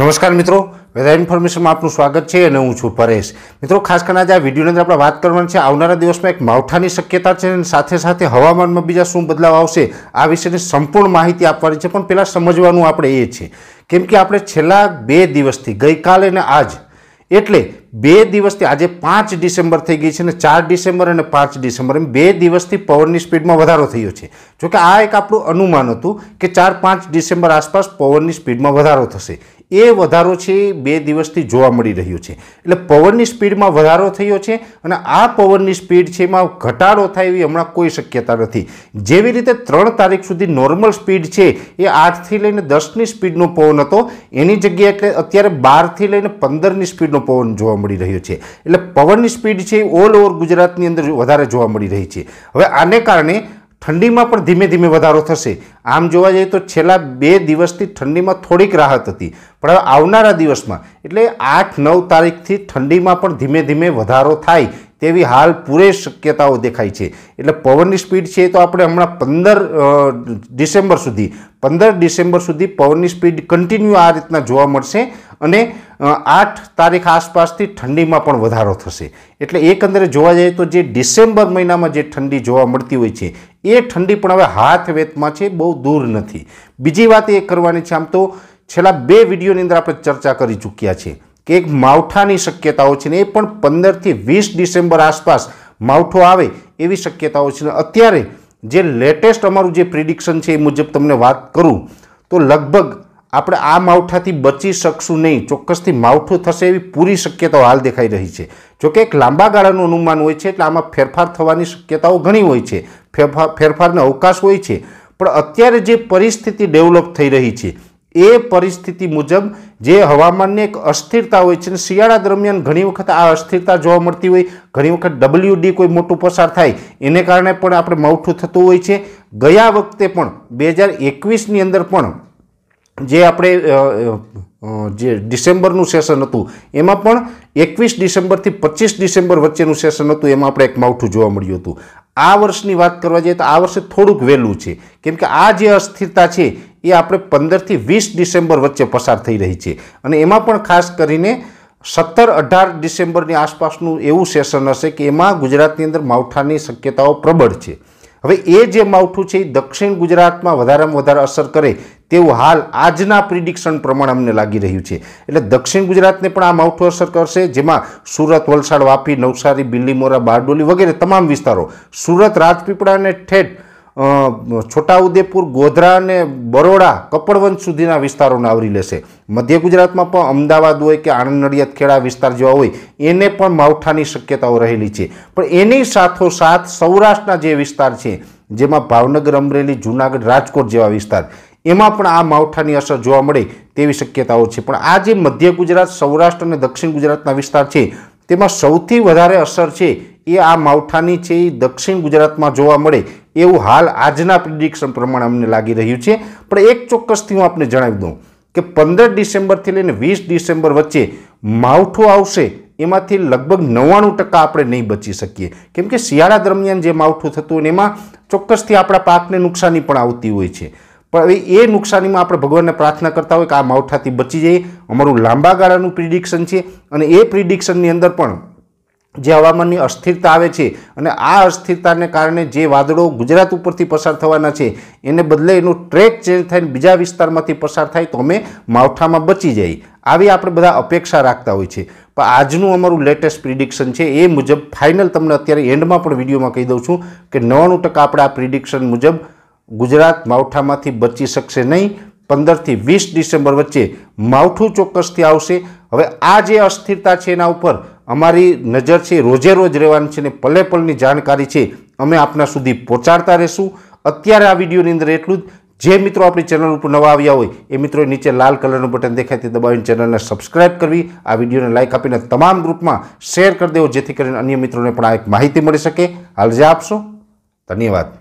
નમસ્કાર મિત્રો વેધર ઇન્ફોર્મેશનમાં આપનું સ્વાગત છે અને હું છું પરેશ મિત્રો ખાસ કરીને આજે આ વિડીયોની અંદર આપણે વાત કરવાની છે આવનારા દિવસમાં એક માવઠાની શક્યતા છે અને સાથે સાથે હવામાનમાં બીજા શું બદલાવ આવશે આ વિશેની સંપૂર્ણ માહિતી આપવાની છે પણ પહેલાં સમજવાનું આપણે એ છે કેમ કે આપણે છેલ્લા બે દિવસથી ગઈકાલે અને આજ એટલે બે દિવસથી આજે પાંચ ડિસેમ્બર થઈ ગઈ છે અને ચાર ડિસેમ્બર અને પાંચ ડિસેમ્બર એમ બે દિવસથી પવનની સ્પીડમાં વધારો થયો છે જોકે આ એક આપણું અનુમાન હતું કે ચાર પાંચ ડિસેમ્બર આસપાસ પવનની સ્પીડમાં વધારો થશે એ વધારો છે બે દિવસથી જોવા મળી રહ્યો છે એટલે પવનની સ્પીડમાં વધારો થયો છે અને આ પવનની સ્પીડ છે એમાં ઘટાડો થાય એવી હમણાં કોઈ શક્યતા નથી જેવી રીતે ત્રણ તારીખ સુધી નોર્મલ સ્પીડ છે એ આઠથી લઈને દસની સ્પીડનો પવન હતો એની જગ્યાએ અત્યારે બારથી લઈને પંદરની સ્પીડનો પવન જોવા મળી રહ્યો છે એટલે પવનની સ્પીડ છે ઓલ ઓવર ગુજરાતની અંદર વધારે જોવા મળી રહી છે હવે આને કારણે ઠંડીમાં પણ ધીમે ધીમે વધારો થશે આમ જોવા જઈએ તો છેલ્લા બે દિવસથી ઠંડીમાં થોડીક રાહત હતી પણ હવે આવનારા દિવસમાં એટલે આઠ નવ તારીખથી ઠંડીમાં પણ ધીમે ધીમે વધારો થાય તેવી હાલ પૂરે શક્યતાઓ દેખાય છે એટલે પવનની સ્પીડ છે તો આપણે હમણાં પંદર ડિસેમ્બર સુધી પંદર ડિસેમ્બર સુધી પવનની સ્પીડ કન્ટિન્યુ આ રીતના જોવા મળશે અને આઠ તારીખ આસપાસથી ઠંડીમાં પણ વધારો થશે એટલે એકંદરે જોવા જઈએ તો જે ડિસેમ્બર મહિનામાં જે ઠંડી જોવા મળતી હોય છે એ ઠંડી પણ હવે હાથ વેતમાં છે બહુ દૂર નથી બીજી વાત એ કરવાની છે આમ તો છેલ્લા બે વિડીયોની અંદર આપણે ચર્ચા કરી ચૂક્યા છીએ કે એક માવઠાની શક્યતાઓ છે ને એ પણ પંદરથી વીસ ડિસેમ્બર આસપાસ માવઠો આવે એવી શક્યતાઓ છે ને અત્યારે જે લેટેસ્ટ અમારું જે પ્રિડિક્શન છે એ મુજબ તમને વાત કરું તો લગભગ આપણે આ માવઠાથી બચી શકશું નહીં ચોક્કસથી માવઠું થશે એવી પૂરી શક્યતાઓ હાલ દેખાઈ રહી છે જોકે એક લાંબા ગાળાનું અનુમાન હોય છે એટલે આમાં ફેરફાર થવાની શક્યતાઓ ઘણી હોય છે ફેરફાર ફેરફારને અવકાશ હોય છે પણ અત્યારે જે પરિસ્થિતિ ડેવલપ થઈ રહી છે એ પરિસ્થિતિ મુજબ જે હવામાનને એક અસ્થિરતા હોય છે ને શિયાળા દરમિયાન ઘણી વખત આ અસ્થિરતા જોવા મળતી હોય ઘણી વખત ડબલ્યુ ડી કોઈ મોટું પસાર થાય એને કારણે પણ આપણે માવઠું થતું હોય છે ગયા વખતે પણ બે હજાર એકવીસની અંદર પણ જે આપણે જે ડિસેમ્બરનું સેશન હતું એમાં પણ એકવીસ ડિસેમ્બરથી પચીસ ડિસેમ્બર વચ્ચેનું સેશન હતું એમાં આપણે એક માવઠું જોવા મળ્યું હતું આ વર્ષની વાત કરવા જઈએ તો આ વર્ષે થોડુંક વહેલું છે કેમ કે આ જે અસ્થિરતા છે એ આપણે પંદરથી વીસ ડિસેમ્બર વચ્ચે પસાર થઈ રહી છે અને એમાં પણ ખાસ કરીને સત્તર અઢાર ડિસેમ્બરની આસપાસનું એવું સેશન હશે કે એમાં ગુજરાતની અંદર માવઠાની શક્યતાઓ પ્રબળ છે હવે એ જે માવઠું છે એ દક્ષિણ ગુજરાતમાં વધારેમાં વધારે અસર કરે તેવું હાલ આજના પ્રિડિક્શન પ્રમાણે અમને લાગી રહ્યું છે એટલે દક્ષિણ ગુજરાતને પણ આ માવઠું અસર કરશે જેમાં સુરત વલસાડ વાપી નવસારી બિલ્લીમોરા બારડોલી વગેરે તમામ વિસ્તારો સુરત રાજપીપળા અને ઠેઠ છોટાઉદેપુર ગોધરા અને બરોડા કપડવંજ સુધીના વિસ્તારોને આવરી લેશે મધ્ય ગુજરાતમાં પણ અમદાવાદ હોય કે આણંદ નડિયાદ ખેડા વિસ્તાર જેવા હોય એને પણ માવઠાની શક્યતાઓ રહેલી છે પણ એની સાથોસાથ સૌરાષ્ટ્રના જે વિસ્તાર છે જેમાં ભાવનગર અમરેલી જૂનાગઢ રાજકોટ જેવા વિસ્તાર એમાં પણ આ માવઠાની અસર જોવા મળે તેવી શક્યતાઓ છે પણ આ જે મધ્ય ગુજરાત સૌરાષ્ટ્ર અને દક્ષિણ ગુજરાતના વિસ્તાર છે તેમાં સૌથી વધારે અસર છે એ આ માવઠાની છે એ દક્ષિણ ગુજરાતમાં જોવા મળે એવું હાલ આજના પ્રિડિક્શન પ્રમાણે અમને લાગી રહ્યું છે પણ એક ચોક્કસથી હું આપને જણાવી દઉં કે પંદર ડિસેમ્બરથી લઈને વીસ ડિસેમ્બર વચ્ચે માવઠું આવશે એમાંથી લગભગ નવ્વાણું ટકા આપણે નહીં બચી શકીએ કેમ કે શિયાળા દરમિયાન જે માવઠું થતું અને એમાં ચોક્કસથી આપણા પાકને નુકસાની પણ આવતી હોય છે પણ એ નુકસાનીમાં આપણે ભગવાનને પ્રાર્થના કરતા હોય કે આ માવઠાથી બચી જઈએ અમારું લાંબા ગાળાનું પ્રિડિક્શન છે અને એ પ્રિડિક્શનની અંદર પણ જે હવામાનની અસ્થિરતા આવે છે અને આ અસ્થિરતાને કારણે જે વાદળો ગુજરાત ઉપરથી પસાર થવાના છે એને બદલે એનો ટ્રેક ચેન્જ થઈને બીજા વિસ્તારમાંથી પસાર થાય તો અમે માવઠામાં બચી જઈએ આવી આપણે બધા અપેક્ષા રાખતા હોય છે પણ આજનું અમારું લેટેસ્ટ પ્રિડિક્શન છે એ મુજબ ફાઇનલ તમને અત્યારે એન્ડમાં પણ વિડીયોમાં કહી દઉં છું કે નવ્વાણું ટકા આપણે આ પ્રિડિક્શન મુજબ ગુજરાત માવઠામાંથી બચી શકશે નહીં પંદરથી વીસ ડિસેમ્બર વચ્ચે માવઠું ચોક્કસથી આવશે હવે આ જે અસ્થિરતા છે એના ઉપર અમારી નજર છે રોજે રોજ રહેવાની છે ને પલે પલની જાણકારી છે અમે આપના સુધી પહોંચાડતા રહેશું અત્યારે આ વિડીયોની અંદર એટલું જ જે મિત્રો આપણી ચેનલ ઉપર નવા આવ્યા હોય એ મિત્રો નીચે લાલ કલરનું બટન દેખાય તે દબાવીને ચેનલને સબસ્ક્રાઇબ કરવી આ વિડીયોને લાઇક આપીને તમામ ગ્રુપમાં શેર કરી દેવો જેથી કરીને અન્ય મિત્રોને પણ આ એક માહિતી મળી શકે હાલજા આપશો ધન્યવાદ